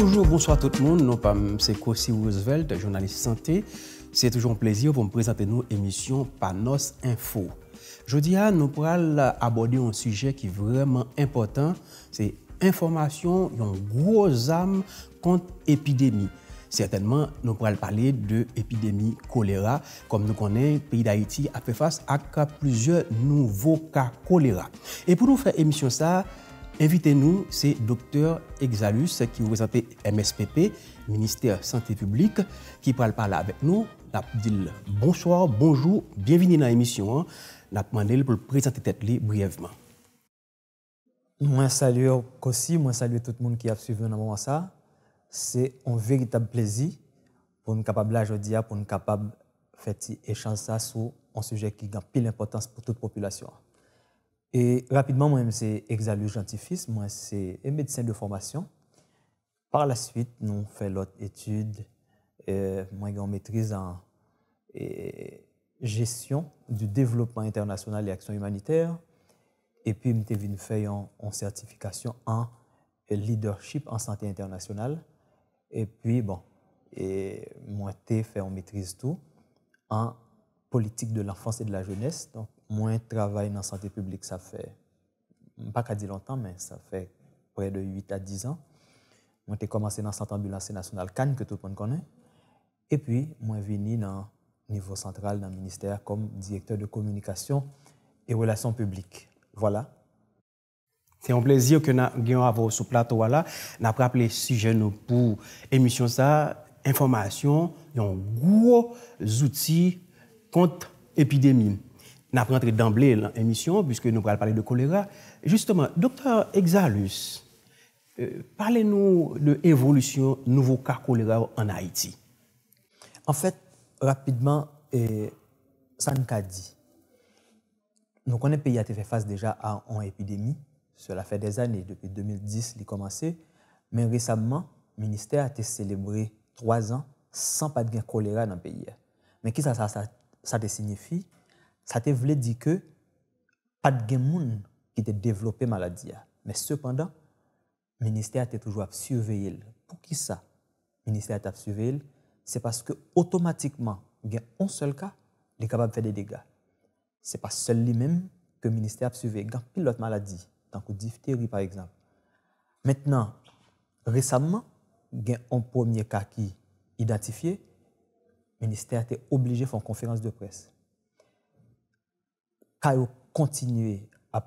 Bonjour, bonsoir tout le monde. Nous sommes Kossi Roosevelt, journaliste santé. C'est toujours un plaisir pour me présenter nos émissions Panos Info. Jeudi, hein, nous allons aborder un sujet qui est vraiment important. C'est information, une grosse âme contre l'épidémie. Certainement, nous pourrons parler de épidémie choléra. Comme nous connaissons, le pays d'Haïti a fait face à plusieurs nouveaux cas choléra. Et pour nous faire émission ça, Invite nou se Dr. Exalus ki wèzante MSPP, Ministèr Santé Publique, ki pral parla avèk nou. Dap di l bonsoir, bonjou, bienvini nan emisyon. Dap mande l pou l prezante tèt li brièvman. Mwen salye kòsi, mwen salye tout moun ki ap suve nan mouan sa. Se on vèritab plèzi pou nou kapab la jodi ap, pou nou kapab fèti echansa sou an sujè ki gan pil impotans pou tout populasyon ap. Et rapidement, moi-même, c'est Exalus Gentifis, moi, c'est médecin de formation. Par la suite, nous fait l'autre étude. Euh, moi, j'ai maîtrise en gestion du développement international et action humanitaire. Et puis, je suis faire une certification en leadership en santé internationale. Et puis, bon, et moi, j'ai fait on maîtrise tout en politique de l'enfance et de la jeunesse. Donc, Mwen travay nan sante publik sa fè, pa ka di lontan, men sa fè pre de 8 a 10 an. Mwen te komanse nan sante ambulanse nasyonal kan ke tou pon konen. E pi, mwen veni nan nivou santral nan minister kom direktor de komunikasyon e relasyon publik. Vola. Se yon plezi yo ke nan gyan avou sou plato wala, nan praple si jen nou pou emisyon sa, informasyon, yon wou zouti kont epidemine. n'a pas rentré d'emblée l'émission, puisque nous allons parler de choléra. Justement, docteur Exalus, euh, parlez-nous de l'évolution nouveau cas choléra en Haïti. En fait, rapidement, eh, ça nous a dit. Donc, on est pays a fait face déjà à une épidémie. Cela fait des années, depuis 2010, il a commencé. Mais récemment, le ministère a été célébré trois ans sans pas de choléra dans le pays. Mais qu'est-ce que ça signifie? Ça te voulait dire que pas de monde qui te développé maladie. Mais cependant, le ministère était toujours à Pour qui ça Le ministère a surveillé, c'est parce que automatiquement, il y a un seul cas, il est capable de faire des dégâts. Ce n'est pas seul lui-même que le ministère a surveillé. il y a maladie, tant que diphtérie par exemple. Maintenant, récemment, il y a un premier cas qui est identifié. Le ministère été obligé de faire une conférence de presse quand vous continuez à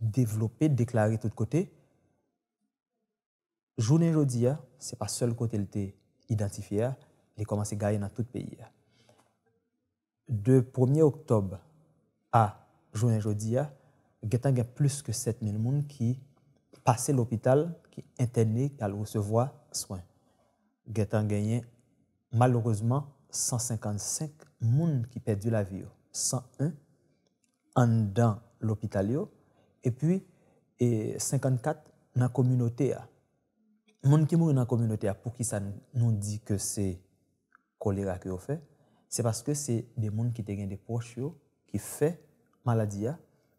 développer, déclarer de tous côtés, jour et ce n'est pas seul côté qui était identifié, il a à gagner dans tout le pays. De 1er octobre à journée et jour, il a plus que 7000 personnes qui passaient l'hôpital, qui internaient, qui allaient recevoir soins. Il y malheureusement 155 personnes qui ont perdu la vie. 101 dans l'hôpital et puis et 54 dans la communauté Les gens qui mourent dans la communauté pour qui ça nous dit que c'est choléra que ont fait c'est parce que c'est des gens qui ont des proches qui fait maladie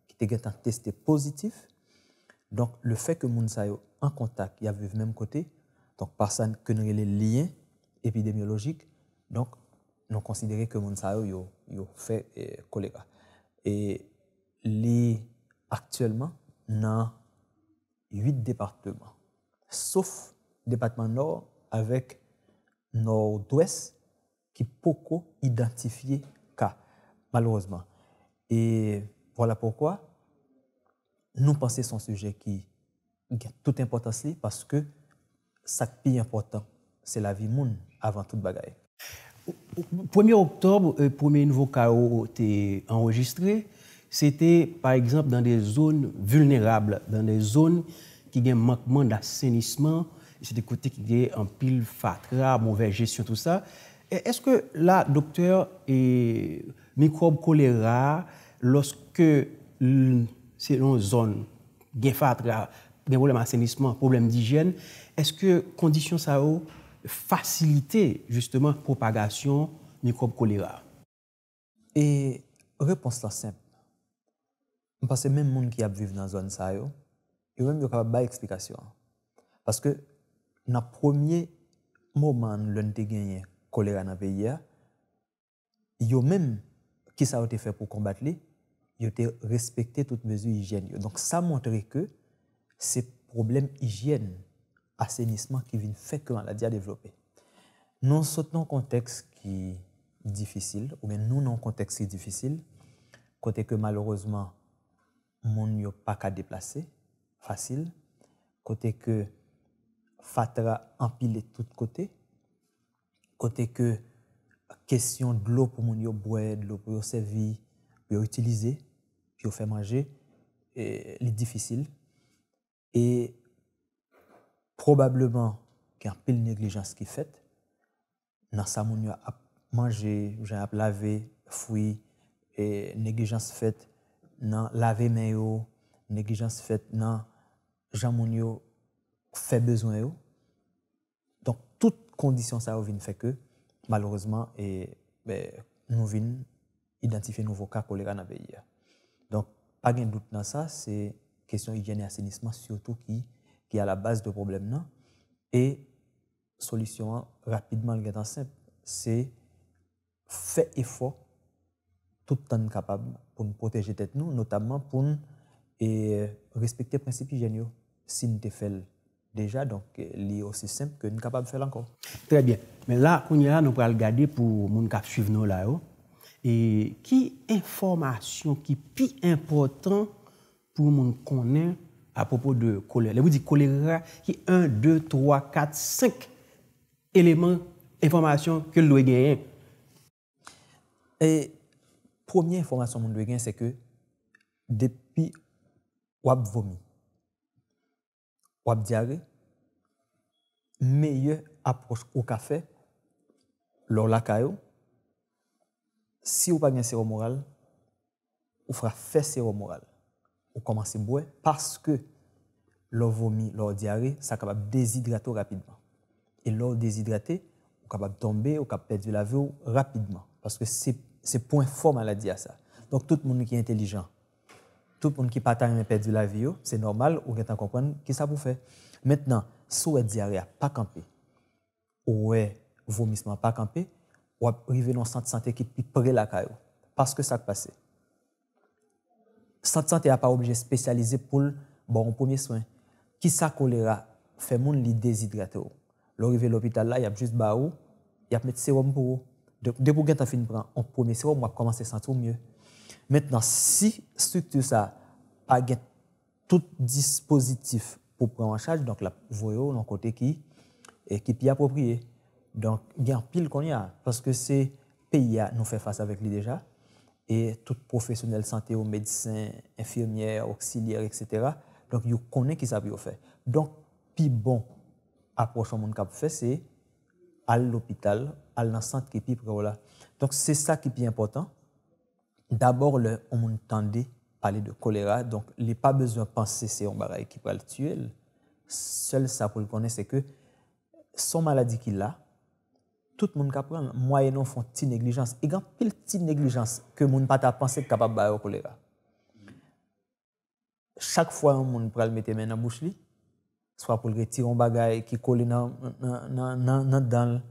qui ont testé positif donc le fait que moun sa en contact y a le même côté donc par ça que nous les liens épidémiologiques donc nous considérons que les gens ont fait eh, choléra et les, actuellement, dans 8 départements, sauf le département nord avec nord-ouest qui beaucoup identifié cas, malheureusement. Et voilà pourquoi nous pensons son sujet qui a toute importance parce que ça qui est important, c'est la vie monde avant toute bagaille. 1er octobre, le premier nouveau cas été enregistré, c'était par exemple dans des zones vulnérables, dans des zones qui ont un manquement d'assainissement, c'est des côtés qui ont un pile fatra, mauvaise gestion, tout ça. Est-ce que là, docteur, et microbes choléra, lorsque c'est une zone un fatra, des problèmes d'assainissement, problèmes d'hygiène, est-ce que conditions ça faciliter justement la propagation microbe choléra Et réponse la simple. Parce que même les gens qui vivent dans la zone ça, ils sont même capables de explication. Parce que dans le premier moment où l'on a gagné choléra dans le pays, ils ont même qui ça a été fait pour combattre les, ils ont respecté toutes les mesures hygiéniques. Donc ça montre que c'est problème hygiène assainissement qui vient faire que la maladie a développé. Nous sommes dans contexte qui difficile, ou bien nous dans un contexte qui est difficile, côté que malheureusement, nous n'avons pas qu'à déplacer, facile, côté que fatra empilé de tous côtés, côté que question de l'eau pour nous boire, de l'eau pour servir, pour utiliser, pour faire manger, difficile. Et Probableman ki an pil neglijans ki fet, nan sa moun yo ap manje, jen ap lave, fwi, neglijans fet nan lave men yo, neglijans fet nan jan moun yo fe bezwen yo. Donk tout kondisyon sa yo vin feke, malourezman, nou vin identife nouvo ka kolera nan beye. Donk, pa gen dout nan sa, se kesyon hijene asenisman syotou ki... ki a la base de problem nan, e solisyon an rapidman l gen tan semp, se fe efwa toutan kapab pou nou proteje tet nou, notabman pou nou respekte principi genyo, si nou te fel deja, donk li osi semp ke nou kapab fel ankon. Tre bien, men la konye la nou pral gade pou moun kap suiv nou la yo, ki informasyon ki pi important pou moun konen apopo de kolera. Le wou di kolera ki 1, 2, 3, 4, 5 elemen, informasyon ke l loue genye. E, pwemye informasyon moun loue genye se ke depi wap vomi, wap diage, meye apros ou kafe, lor laka yo, si ou pa genye seromoral, ou fra fe seromoral. ou commencer à boire parce que leur vomi, leur diarrhée, ça capable déshydrater rapidement. Et leur déshydraté, ou capable tomber, ou capable perdre la vie rapidement. Parce que c'est, c'est point fort maladie à ça. Donc tout le monde qui est intelligent, tout le monde qui n'a pas perdu la vie, c'est normal, ou en comprendre que ça vous fait. Maintenant, si avez diarrhée pas campé, ou vomissement pas campé, ou arriver dans un centre de santé qui est près de la caillou. Parce que ça passait Sant sante ap ap obje spesyalize pou bon pou mwen soen. Ki sa kolera, fe moun li dezidrate ou. Lo rive l'opital la, yap jist ba ou, yap met serum pou ou. De pou gen ta fin pran, pou mwen serum, wap koman se santi ou mye. Met nan si struktur sa, a gen tout dispositif pou pran wachaj, donk la voyo, non kote ki, e ki pi apopriye. Donk gen pil kon ya, paske se pi ya nou fe fasa vek li deja. e tout profesyonel sante ou medisen, infirmier, oksilyer, etc. Donk, yon konen ki sa bi yo fe. Donk, pi bon, aprochon moun kap fe, se, al l'opital, al lansant ki pi preola. Donk, se sa ki pi important, dabor, lè, moun tende pale de kolera, donk, li pa bezon panse se yon baray ki pral tue. Sel sa pou l konen, se ke son maladi ki la, tout le monde qui prend moyennant font une négligence. Et quand une petite négligence que le monde pas ta pensé capable de au choléra. Chaque fois un monde prend le mettre main la bouche soit pour retirer un choses qui colle dans la dans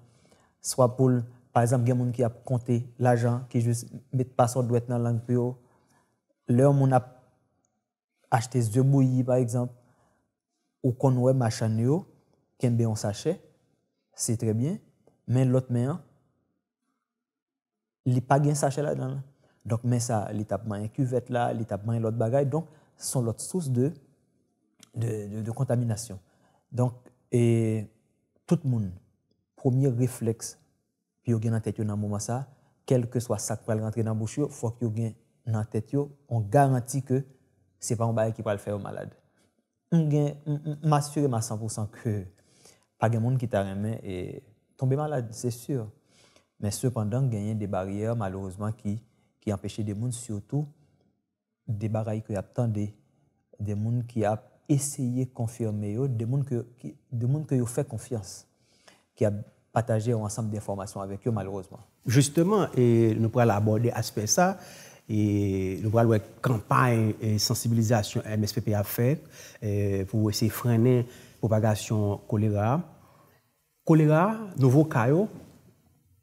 soit pour par exemple il y a qui a compté l'argent qui juste met pas son doigt dans langue pour leur a acheté deux bouillis, par exemple ou qu'on ouais machin yo qu'un on sachet c'est très bien men lot men an, li pa gen sache la dan an. Donk men sa, li tapman yon kuvet la, li tapman yon lot bagay, donk son lot souse de de kontaminasyon. Donk, e, tout moun, promi refleks, yon gen nan tetyo nan mouman sa, kel ke swa sak pral rentre nan bouchyo, fwa ki yon gen nan tetyo, on garanti ke, se pa yon bagay ki pral fè yon malade. Un gen, m'assure ma 100% ke, pa gen moun ki ta remen, e, tombe malade, se sur, men sepandan genyen de bariyer malorozman ki ki empeshe de moun sio tou de barayi ki ap tande, de moun ki ap esye konfirme yo, de moun ki yo fè konfians, ki ap pataje ou ansampe de informasyon avèk yo malorozman. Justeman, nou pral aborde aspe sa, nou pral wèk kampay sensibilizasyon MSPP ap fèk, pou wè se frene propagasyon kolera, kolera, nouvo kayo,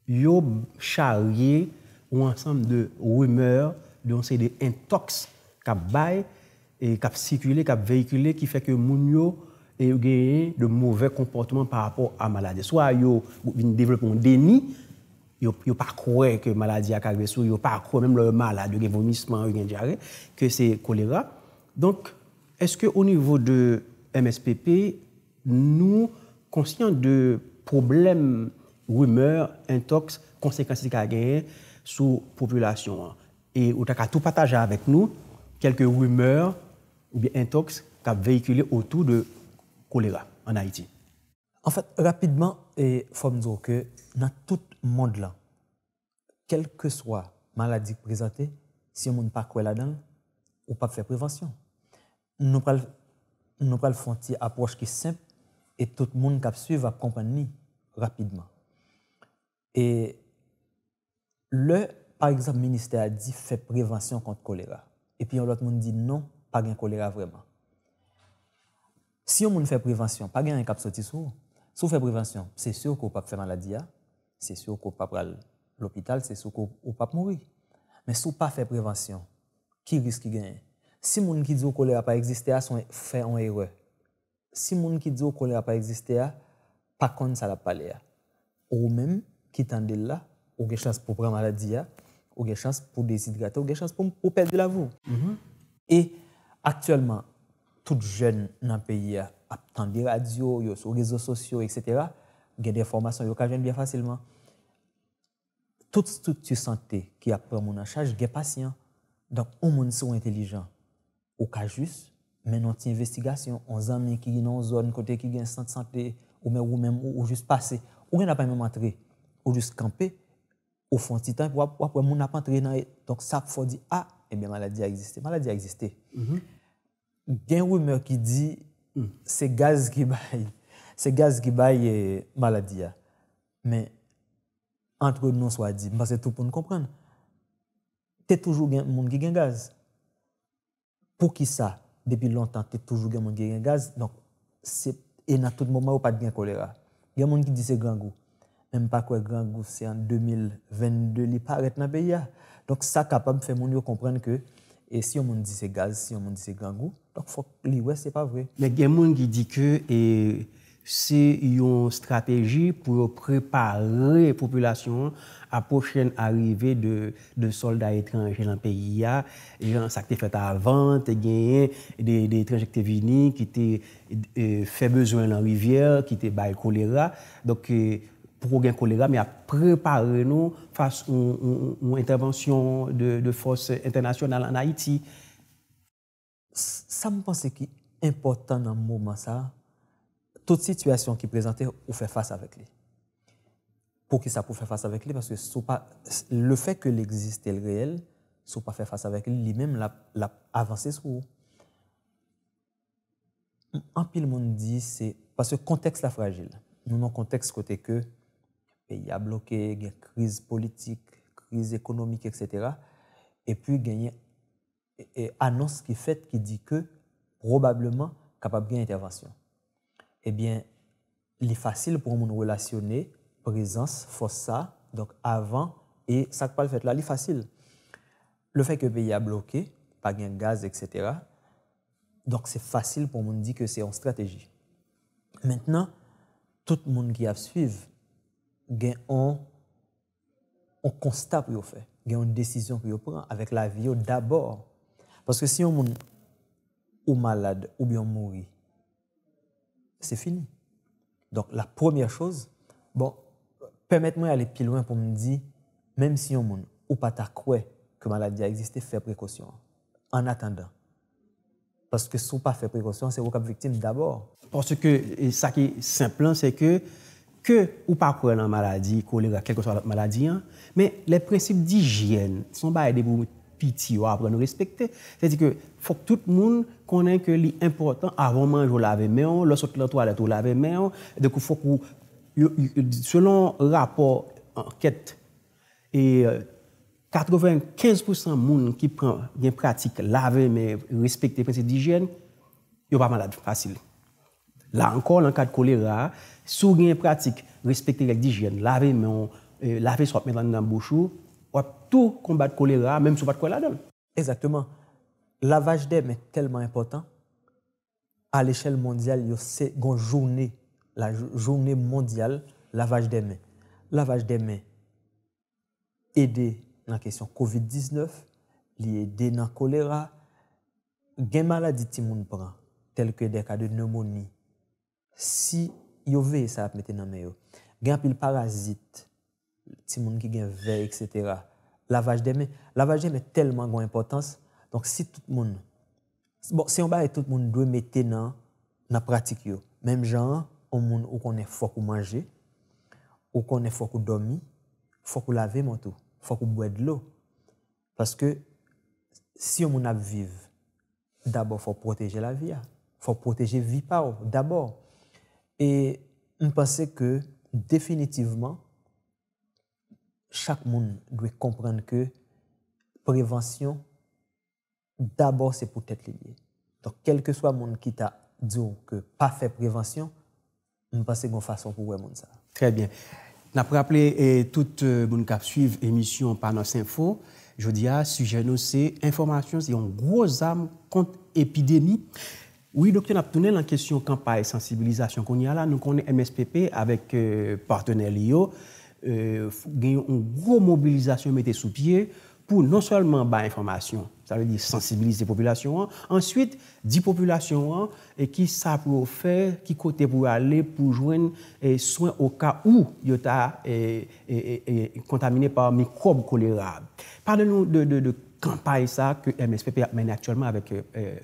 yo charye ou ansanm de rumeur donse de intox kap bay, kap sikule, kap veyikule, ki feke moun yo e genye de mouve komportman par rapport a malade. So a yo vin devlepon deni, yo pa kouwe ke malade ya kagwe sou, yo pa kouwe menm le malade, genye vomisman, genye diare, ke se kolera. Donk, eske ou nivou de MSPP, nou konsyant de problem, rumeur, intox, konsekansi kageye sou populasyon. E ou ta ka tou pataja avek nou, kelke rumeur ou bi intox ka veykile otou de kolera an Haiti. En fèt, rapidman, e fòm dzo ke nan tout mond la, kelke swa maladik prezante, si yon moun pa kwe la dan, ou pa pfe prevensyon. Nou pral fwanti apwosh ki semp, et tout le monde qui a suivi va comprendre rapidement. Et le, par exemple, ministère a dit fait prévention contre le choléra. Et puis l'autre monde dit non, pas de choléra vraiment. Si on fait prévention, pas un cap sorti sous, si on fait prévention, c'est sûr qu'on ne peut pas faire maladie, hein. c'est sûr qu'on ne peut pas prendre l'hôpital, c'est sûr qu'on ne peut pas mourir. Mais si on pas fait prévention, qui risque de gagner Si on dit qui que le choléra n'a pas existé, fait en erreur. Si moun ki di yo kolera pa egziste ya, pakon sa la pale ya. Ou men, ki tan de la, ou gen chans pou pre maladi ya, ou gen chans pou dezid gata, ou gen chans pou perde la vou. Mhm. Et, aktuellement, tout jen nan peyi ya, ap tan de radio, yo sou rezo sosyo, etc., gen de formasyon yo ka jen bien fasilman. Tout stout tu sante ki ap pre moun an chaj, gen pasyen. Donk, ou moun sou entelijan, ou ka jus, men an ti investigasyon, an zanmen ki gen an zon, an kote ki gen sante-sante, ou men ou men ou, ou jist pase, ou gen apan men matre, ou jist kampe, ou fon titan, wap wap wap, moun apan tre nan e, tonk sap fò di, a, ah, ebe maladi a existe, maladi a existe. Mhm. Gen rumeur ki di, mm. se gaz ki bay, se gaz ki bay e maladi a, men, antre nou swa di, mwen se tou pou nou komprende, te toujou moun ki gen gaz, pou ki sa, Depi lontan, te toujou gen moun gen gaz, donk se ena tout mouman ou pat gen kolera. Gen moun ki di se gen gou. Nem pa kwe gen gou se an 2022 li paret nan beya. Donk sa kapab fe moun yo komprende ke e si yon moun di se gaz, si yon moun di se gen gou, donk fok li wè se pa vre. Men gen moun ki di ke e... Se yon strategi pou preparer popolasyon aposhen arive de solda etranjen an peyi ya, jan sa ke te fete avante, genye de tranjekte vini, ki te fe bezwen an rivyer, ki te baye kolera, doke pou gen kolera, mi a preparer nou fasyon ou intervensyon de fos internasyonal an Haiti. Sa mpense ki important nan mouman sa, toute situation qui présentait, ou fait face avec lui. Pour que ça pour faire face avec lui Parce que pas, le fait que l'existe est le réel, sous pas faire face avec lui, lui-même l'a, avancé sur vous. En pile, monde dit, c'est parce que le contexte est fragile. Nous avons un contexte côté que pays a bloqué, il y a crise politique, crise économique, etc. Et puis, il y a une annonce qui est faite qui dit que probablement capable d'intervention eh bien, il facile pour nous relationner présence, force ça, donc avant, et ça pas le fait là, il facile. Le fait que le pays a bloqué, pas de gaz, etc., donc c'est facile pour nous dire que c'est une stratégie. Maintenant, tout le monde qui a suivi, a un, constat pour faire, a une décision pour prendre avec la vie d'abord. Parce que si on est malade ou bien mourir, c'est fini. Donc, la première chose, bon, permettez-moi d'aller plus loin pour me dire, même si on ne ou pas ta que maladie a existé, fais précaution. En attendant. Parce que si vous pas fait précaution, c'est vous qui êtes victime d'abord. Parce que, ça qui est simple, c'est que, que ou pas croire la maladie, choléra, quelle que soit la maladie, hein, mais les principes d'hygiène sont pas des piti yo apre nou respekte. Fok tout moun konen ke li impotant avon manj yo lave meyon, lòsot la toalete yo lave meyon, dekou fok yo, selon rapor anket, e 95% moun ki pran gen pratik lave mey respekte prensi dijen, yo pa man la di fasil. La ankon, lankad kolera, sou gen pratik respekte rek dijen, lave meyon, e, lave sop men dan nan bouchou, wap tou kon bat kolera, menm sou bat kwa la don. Ezaktenman, lavaj deme telman important, al eshel mondyal, yo se gon jounen, la jounen mondyal, lavaj deme. Lavaj deme, ede nan kesyon COVID-19, li ede nan kolera, gen maladiti moun pran, telke dek ade nemoni. Si yo veye sa ap meten nan mayo, gen pil parazit, tout le qui etc. Lavage et cetera lavage des mains est tellement grande importance donc si tout le monde bon si on va et tout le monde doit mettre dans la pratique même gens au monde où qu'on est fort pour manger où qu'on est fort pour dormir faut qu'on lave faut qu'on de l'eau parce que si on veut vivre d'abord faut protéger la vie hein. faut protéger vie par d'abord et on pense que définitivement chaque monde doit que prévention, d'abord, c'est pour être être lié. quel quel soit soit monde qui ta pas que prévention pour prévention, mpase goun bonne façon pour le monde. Très bien. Na à tout moun kap par nos Panos Info, dis à sujet nous, nos informations, c'est une gros âme contre l'épidémie. Oui, docteur, nous avons la question campagne sensibilisation qu'on y a là. Nous connaissons MSPP avec euh, partenaire LIO. Euh, genyon un gro mobilizasyon mette sou pye pou non solman ba informasyon, sa lè di sensibilize de populasyon an, answit di populasyon an e ki sa pou ou fè, ki kote pou ou ale pou jwen souan ou ka ou yot a kontamine pa mikrob kolerab. Parle nou de kampaye sa ke MSP pè mène aktyolman avèk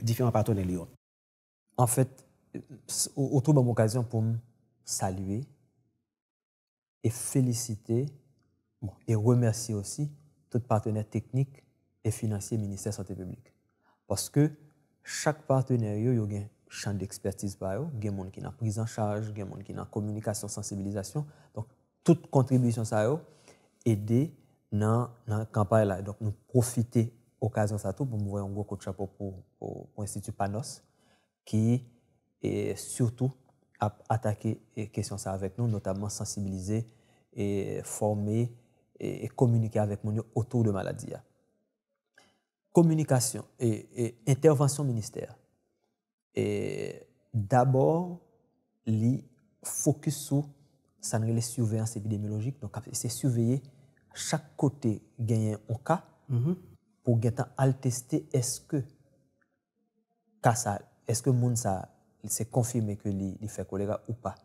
difyman patounen liyon. An fèt, ou tou bèm okasyon pou m salüe, et féliciter et remercier aussi tous les partenaires techniques et financiers du ministère de la santé publique. Parce que chaque partenaire, y a un champ d'expertise, il y a des gens qui ont prise en charge, il y a des gens qui ont communication, sensibilisation. Donc, toute contribution, ça a aidé dans la campagne. Là. Donc, nous profiter de l'occasion pour nous voir un gros coup de chapeau pour l'Institut Panos, qui est surtout atake e kèsyon sa avèk nou, notabman sensibilize, e formé, et e komunike avèk moun yo otou de maladia. Komunikasyon, et intervansyon minister, et d'abor, li fokus sou sanre mm-hmm. le souveyans epidemiologik, se souveyen chak kote genyen an ka, pou genten al testé eske kasa, eske moun sa Il s'est confirmé que il fait choléra ou pas.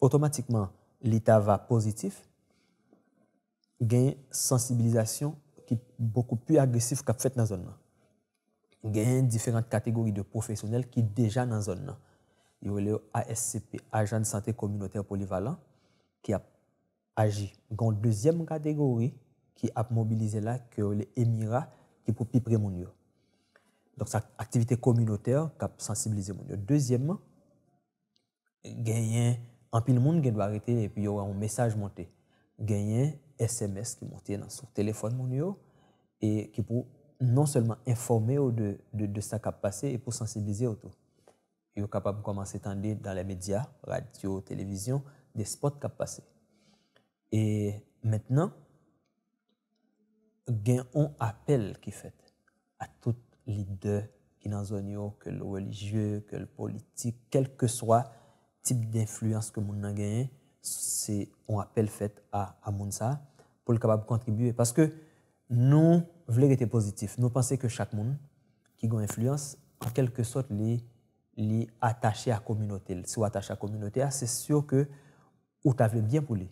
Automatiquement, l'état va positif, gain sensibilisation qui est beaucoup plus agressive qu'à fait dans la zone. gain différentes catégories de professionnels qui sont déjà dans la zone. Il y a l'ASCP, ASCP, Agent de santé communautaire polyvalent, qui a agi. Une deuxième catégorie qui a mobilisé là, que les Émirats, qui est pour plus donc, sa activité communautaire qui a sensibilisé mon Deuxièmement, gagner en pile monde qui doit arrêter et puis il y aura un message monté. un SMS qui monté dans son téléphone mon et qui pour non seulement informer de, de, de qui a passé et pour sensibiliser autour. Ils sont capable de commencer à dans les médias, radio, télévision, des spots qui ont passé. Et maintenant, il y a un appel qui fait à toute leader qui dans zone que le religieux, que le politique, quel que soit type d'influence que nous avons c'est on appel fait à à pour le capable contribuer parce que nous voulons être positif. Nous pensons que chaque monde qui a une influence en quelque sorte les li attaché à la communauté. Si vous attaché à la communauté, c'est sûr que vous avez bien pour lui.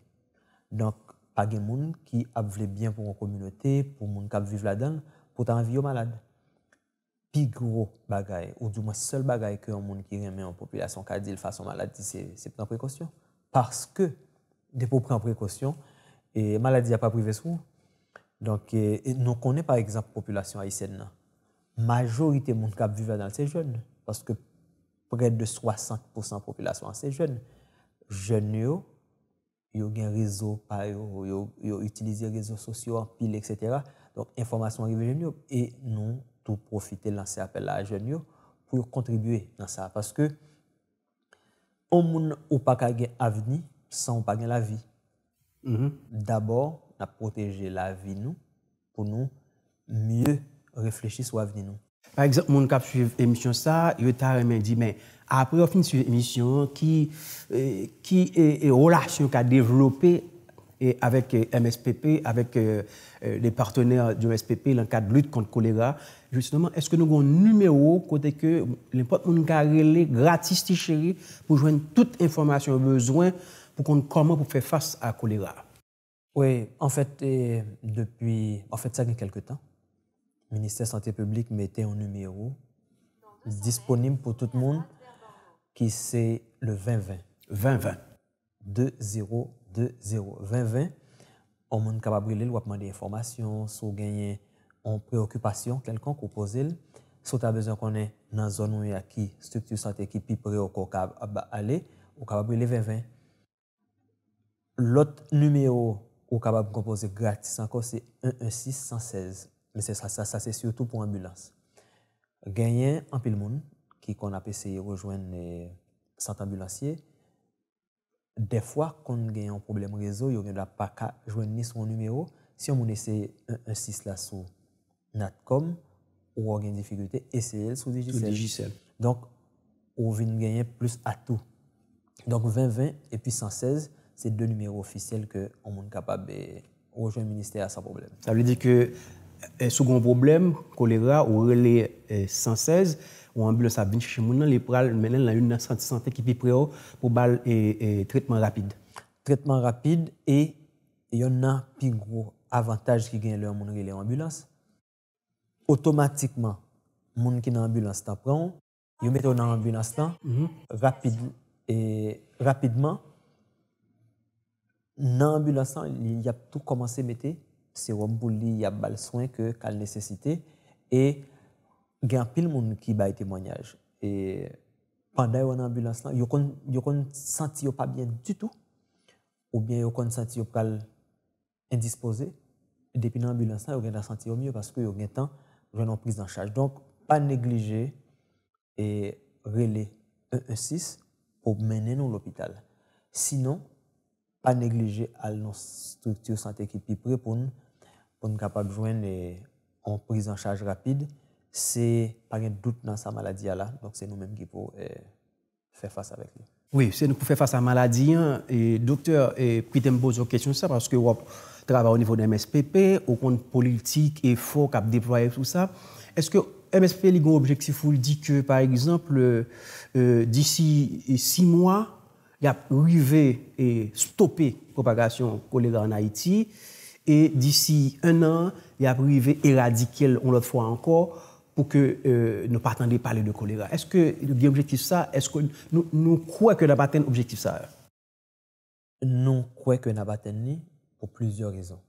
Donc, pas de monde qui a bien pour une communauté, pour monde qui vivent là-dedans, pour t'envier malade. ki gro bagay, ou du mwen sol bagay ke yon moun ki remen yon populasyon ka di l fasyon maladi, se pren prekosyon. Parce ke, de pou pren prekosyon, e maladi ya pa prive sou. Donk, e, e, nou konen par ekzamp populasyon Aysen nan. Majorite moun kap vive dan se jen, parce ke pre de 60% populasyon an se jen. Jen yo, yo gen rezo, pa yo, yo utilize rezo sosyo, pil, etc. Donk, informasyon yon gen yo, e nou tou profite lan se apel la ajen yo pou yon kontribue nan sa. Paske, an moun ou pa kage avini, san ou pa gen la vi. Mm-hmm. Dabor, nan proteje la vi nou pou nou mye reflechi sou avini nou. Par exemple, moun kap suyev emisyon sa, yon ta remen di men, apre ou fin suyev emisyon ki e euh, olasyon ka devlopi, et avec euh, MSPP, avec euh, euh, les partenaires du MSPP, dans le cadre de lutte contre le choléra, justement, est-ce que nous avons un numéro côté que n'importe monde qui gratis, chérie, pour joindre toute information besoin pour qu'on comment pour faire face à la choléra Oui, en fait, depuis, en fait, ça fait quelques temps, le ministère de la Santé publique mettait un numéro disponible pour tout le monde qui c'est le 2020. 2020. 2-0 2020, ou moun kabab wile l wapman de informasyon, sou genyen an preokupasyon kelkon kou pose l. Sou ta bezon konen nan zon ou ya ki struktur sante ki pi preo kou kab ale, ou kabab wile 2020. Lot numeo ou kabab kou pose gratis ankon se 116 116. Men se sa se sio tout pou ambulans. Genyen an pil moun ki kon apese yi rejoen ne eh, sante ambulansye, Defwa, kon genye an problem rezo, yo genye la pa ka jwen ni sou an numero. Si an moun esye un sis la sou natkom, ou an genye difigurite, esye el sou DJCL. Donk, ou ven genye plus atou. Donk, 20-20, epi 116, se de numero ofisyel ke an moun kapab rejwen minister a sa problem. Sa vle di ke sou goun problem, kolera, ou rele 116, ou ambulance à venir chez moun nan, les pral menen lan yon santé santé qui pi pour bal et, traitement rapide. Traitement rapide et yon nan pi gros avantage qui gagne leur moun relé ambulance. Automatiquement, moun qui nan ambulance tan pran, yon mette dans ambulance tan, mm -hmm. rapide, et rapidement, dans ambulance il y a tout commencé à serum pou li il y a bal soin que qu'elle nécessité. Et gen pil moun ki bay témoignage. Et pendant ou ambulance ambulans lan, yo kon, yo kon santi yo pa bien du tout, ou bien yo kon santi yo pral indispose, depi nan ambulans lan, yo gen mieux santi yo a yo gen tan ven an prise en charge. Donc pas négliger et rele 116 pour mener nou l'hôpital. Sinon, pas négliger al nou structures santé qui pi pre pou nou, pou nou kapab jwen prise en charge rapide, se pa gen dout nan sa maladi a la, donk se nou men ki pou eh, fe fasa vek nou. Oui, se nou pou fe fasa maladi, e, doktor, e, pou ite mbozo kèsyon sa, paske wap traba o nivou d'MSPP, ou kont politik, e fok ap deproye tout sa, eske MSP li goun objeksi foul di ke, par exemple, e, disi 6 mwa, yap rive e stoppe propagasyon kolèdran Haiti, e disi 1 an, yap rive eradikèl, on lot fwa anko, pou ke euh, nou parten li pale de kolera. Est-ce ki di objektif sa? Est-ce ki nou kouè ke nabaten objektif sa? Nou kouè ke nabaten li pou plizior rezon.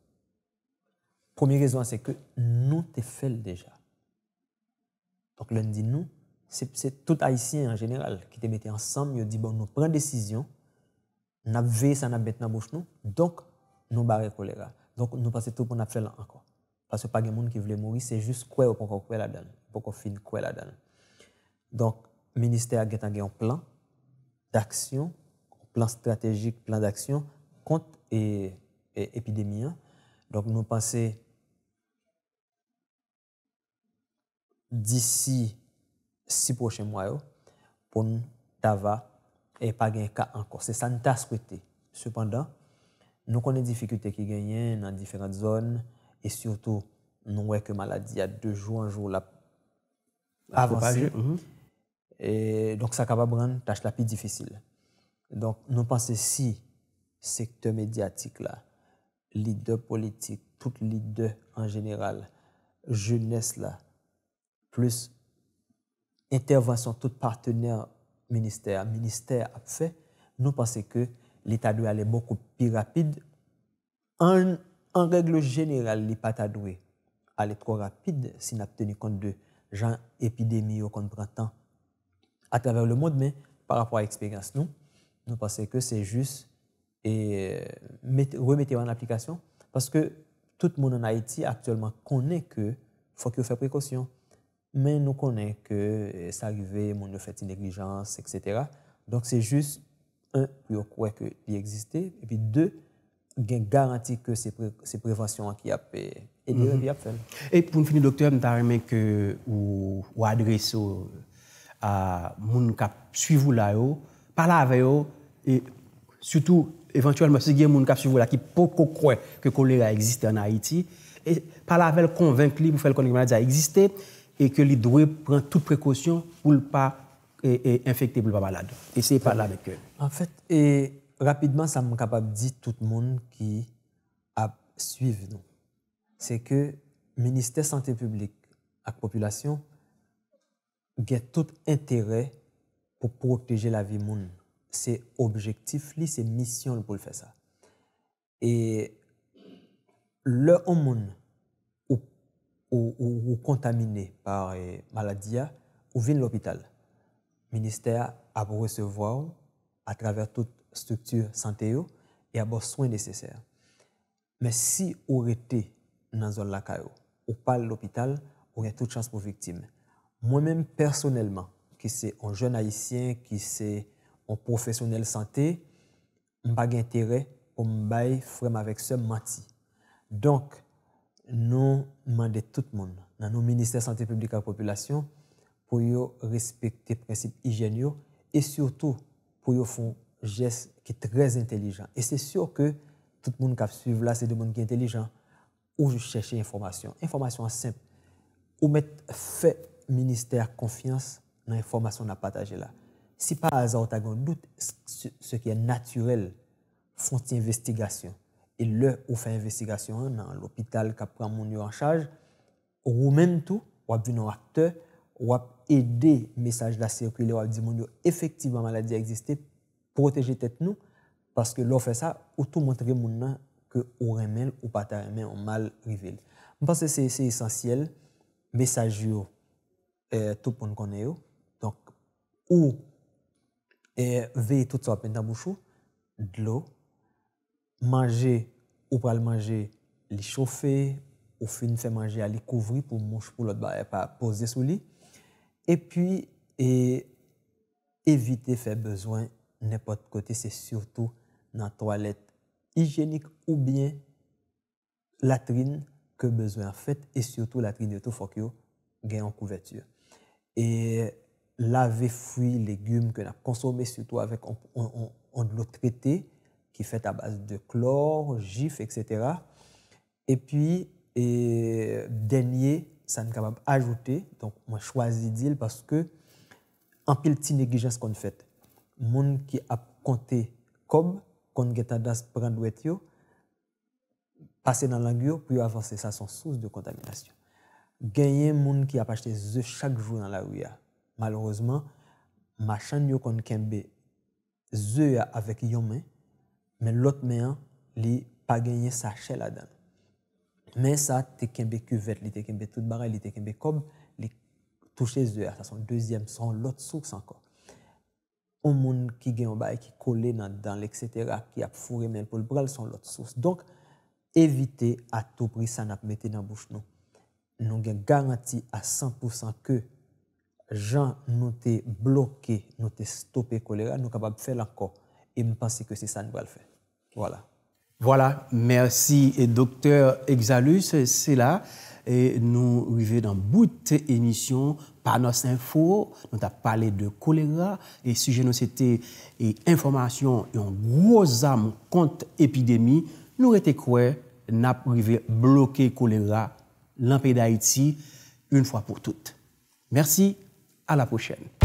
Premier rezon se ke nou te fel deja. Bon, Donc lèn di nou, se tout haïsien en general ki te mette ansam, yo di bon nou pren desisyon, nap veye sa nap bet na bouch nou, donk nou bare kolera. Donk nou pase tout pou nap fel la anko. Pase pa gen moun ki vle mouri, se jist kwe ou pokon kwe la dan. Pokon fin kwe la dan. Donk, minister a getan gen yon plan d'aksyon, plan strategik, plan d'aksyon, kont epidemi. Donk nou panse, disi 6 proche mwayo, pon ta va, e pa gen ka anko. Se sa nta skwete. Sependan, nou konen difikute ki genyen nan diferant zon nan. Et surtout, nous voyons que la maladie a deux jours en jour la avancé. Mhm. Et donc, ça capable une tâche la plus difficile. Donc, nous pensons si secteur médiatique là, leader politique, les leader en général, jeunesse là, plus intervention tout partenaire ministère, ministère a fait, nous pensons que l'État doit aller beaucoup plus rapide en en règle générale, il pas doué aller trop rapide si n'a tenu compte de gens épidémie au compte printemps à travers le monde, mais par rapport à l'expérience, nous, nous pensons que c'est juste et euh, remettez en application parce que tout le monde en Haïti actuellement connaît que faut que faire précaution. Mais nous connaît que euh, ça arrive, mon fait une négligence, etc. Donc c'est juste, un, pour croit qu'il existait, et puis deux, gen garanti ke se prevensyon an ki ap pe eh, edi repi mhm. ap fen. E pou nfini doktor, mwen ta remen ke ou adres ou a moun kap suivou la yo, pala ave yo, et soutou, eventuellement, se gen moun kap suivou la ki pou ko kwe ke kolera eksiste an Haiti, e pala ave l konvenkli mou fel konik malade a eksiste e ke li dwe pran tout prekosyon pou l pa e, e infekte pou l pa malade. E se pala ave ke. En fèt, e... Rapidman, sa mwen kapab di tout moun ki ap suiv nou. Se ke Ministè Santé Publique ak Population gen tout intère pou protèje la vi moun. Se objektif li, se misyon pou l'fè sa. E lè an moun ou kontaminé par euh, maladia ou vin l'hôpital. Ministè ap recevò a traver tout struktur sante yo, e abor swen neseser. Men si ou rete nan zon laka yo, ou pal l'opital, ou re tout chans pou viktim. Mwen men personelman, ki se un joun haitien, ki se un profesyonel sante, m bag intere pou m bay frem avek se mati. Donk, nou mande tout moun nan nou Ministèr Santé Publique à la Population pou yo respekte prinsip higien yo, e surtout pou yo fon jes ki trez entelijan. E se syo ke tout moun kap suive la, se de moun ki entelijan, ou ju chèche informasyon. Informasyon an semp, ou met fè minister konfians nan informasyon nan pataje la. Si pa aza otagon dout, se ki an naturel, fonti investigasyon. E le ou fè investigasyon nan l'opital kap pran moun yo an chaj, ou ou men tou, wap vi nan wakte, wap ede mesaj la sirkule, wap di moun yo efektiv an maladi a egziste, proteje tet nou, paske lò fè sa, ou tou montre moun nan, ke ou remen, euh, ou pata remen, ou mal rivele. Mpansè se esensyel, mesaj yo, tou pon konen yo, donk, ou, veye tout sa penta bouchou, dlò, manje, ou pral manje, li chofe, ou fin fè manje a li kouvri, pou mouche pou lot ba repa, pose sou li, epi, evite fè bezwen, n'importe côté, c'est surtout dans la toilette hygiénique ou bien latrine que besoin en fait, et surtout latrine de tout, il faut que couverture. Et laver fruits, légumes que a consommé surtout avec on, on, on de l'eau traitée qui est faite à base de chlore, gif, etc. Et puis, et dernier, ça nous capable ajouter, donc moi choisi d'il parce que en pile petite négligence qu'on fait les gens qui ont compté Kob, qui ont été adaptés à ce passent dans l'anguio pour avancer sans source de contamination. Gagner les gens qui ont acheté œufs chaque jour dans la rue. Malheureusement, ma chance, ils ont gagné œufs avec Yomé, mais l'autre main, elle n'a pas gagné sa chaîne là Mais ça, elle a gagné des cuvettes, elle tout le baril, elle a gagné les elle ça sont deuxièmes, c'est l'autre source encore monde qui gagne un bail qui collé dans etc., qui a fourré même pour le bras, sont l'autre source. Donc, évitez à tout prix ça n'a mettez dans la bouche nous. Nous avons à 100% que Jean nous t'es bloqué, nous t'es stoppé choléra, nous capables de faire encore. Et me pense que c'est ça nous va le faire. Voilà. Voilà, merci et docteur Exalus, c'est là. E nou wive dan bout emisyon pa nos info, nou ta pale de kolera, e suje nou sete e informasyon yon groz am kont epidemi, nou rete kwe nap wive bloke kolera lan peyda iti, un fwa pou tout. Mersi, a la pochene.